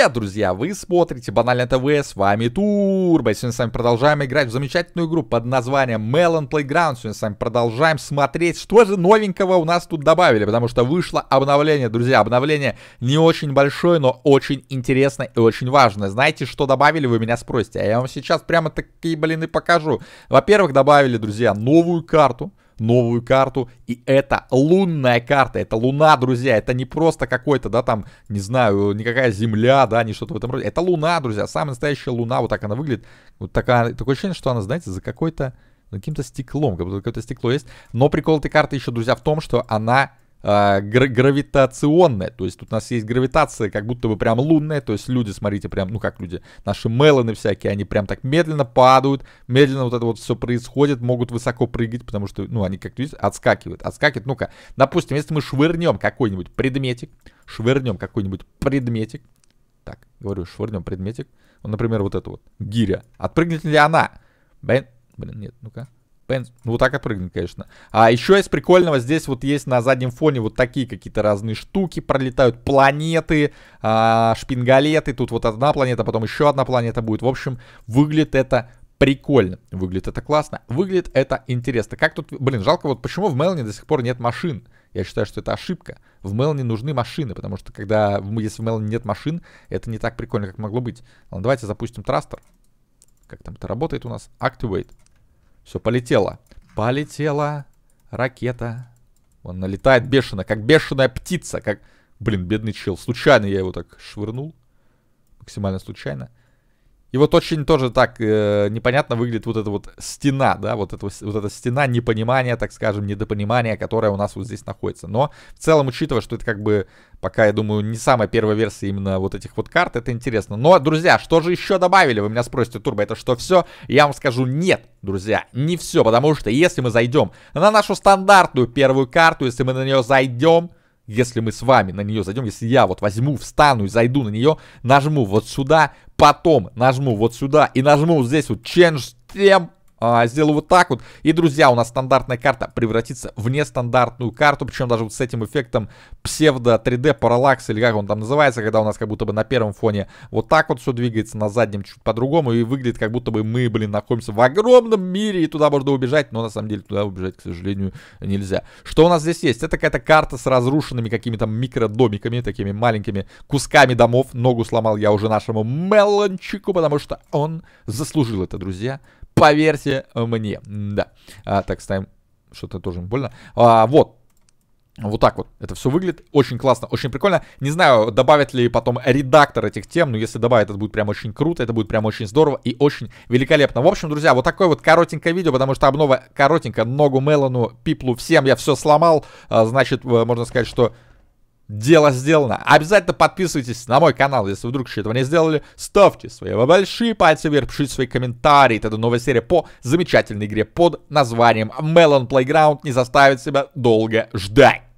Привет, друзья! Вы смотрите Банально ТВ, с вами Турбо. Сегодня с вами продолжаем играть в замечательную игру под названием Melon Playground. Сегодня с вами продолжаем смотреть, что же новенького у нас тут добавили, потому что вышло обновление, друзья. Обновление не очень большое, но очень интересное и очень важное. Знаете, что добавили, вы меня спросите. А я вам сейчас прямо такие, блин, покажу. Во-первых, добавили, друзья, новую карту новую карту. И это лунная карта, это луна, друзья. Это не просто какой-то, да, там, не знаю, никакая земля, да, не что-то в этом роде. Это луна, друзья, самая настоящая луна. Вот так она выглядит. Вот такая, такое ощущение, что она, знаете, за какой-то каким-то стеклом, как будто какое-то стекло есть. Но прикол этой карты еще, друзья, в том, что она а, гра- гравитационная. То есть тут у нас есть гравитация, как будто бы прям лунная. То есть люди, смотрите, прям, ну как люди, наши мелоны всякие, они прям так медленно падают, медленно вот это вот все происходит, могут высоко прыгать, потому что, ну, они как-то, видите, отскакивают, отскакивают. Ну-ка, допустим, если мы швырнем какой-нибудь предметик, швырнем какой-нибудь предметик, так, говорю, швырнем предметик, ну, например, вот это вот, гиря, отпрыгнет ли она? Блин, блин, нет, ну-ка. Пенс. Ну, вот так и прыгнет, конечно. А еще из прикольного здесь вот есть на заднем фоне вот такие какие-то разные штуки пролетают. Планеты, а, шпингалеты. Тут вот одна планета, потом еще одна планета будет. В общем, выглядит это прикольно. Выглядит это классно. Выглядит это интересно. Как тут... Блин, жалко, вот почему в Мелне до сих пор нет машин? Я считаю, что это ошибка. В Мелне нужны машины, потому что когда... Если в Мелне нет машин, это не так прикольно, как могло быть. Ладно, давайте запустим трастер. Как там это работает у нас? Activate. Все, полетело, Полетела ракета. Он налетает бешено, как бешеная птица. Как, блин, бедный чел. Случайно я его так швырнул. Максимально случайно. И вот очень тоже так э, непонятно выглядит вот эта вот стена, да, вот эта, вот эта стена непонимания, так скажем, недопонимания, которая у нас вот здесь находится. Но в целом, учитывая, что это как бы, пока, я думаю, не самая первая версия именно вот этих вот карт, это интересно. Но, друзья, что же еще добавили? Вы меня спросите, Турбо, это что, все? Я вам скажу, нет, друзья, не все, потому что если мы зайдем на нашу стандартную первую карту, если мы на нее зайдем, если мы с вами на нее зайдем, если я вот возьму, встану и зайду на нее, нажму вот сюда, потом нажму вот сюда и нажму здесь вот Change Temp а, сделаю вот так вот. И, друзья, у нас стандартная карта превратится в нестандартную карту, причем даже вот с этим эффектом псевдо 3D параллакс, или как он там называется, когда у нас как будто бы на первом фоне вот так вот все двигается, на заднем чуть по-другому, и выглядит как будто бы мы, блин, находимся в огромном мире, и туда можно убежать, но на самом деле туда убежать, к сожалению, нельзя. Что у нас здесь есть? Это какая-то карта с разрушенными какими-то микродомиками, такими маленькими кусками домов. Ногу сломал я уже нашему Мелончику, потому что он заслужил это, друзья Поверьте мне. Да. А, так, ставим что-то тоже больно. А, вот. Вот так вот это все выглядит. Очень классно, очень прикольно. Не знаю, добавят ли потом редактор этих тем, но если добавят, это будет прям очень круто, это будет прям очень здорово и очень великолепно. В общем, друзья, вот такое вот коротенькое видео, потому что обнова коротенькая. Ногу Мелану, Пиплу, всем я все сломал. А, значит, э, можно сказать, что дело сделано. Обязательно подписывайтесь на мой канал, если вдруг еще этого не сделали. Ставьте свои большие пальцы вверх, пишите свои комментарии. Это новая серия по замечательной игре под названием Melon Playground не заставит себя долго ждать.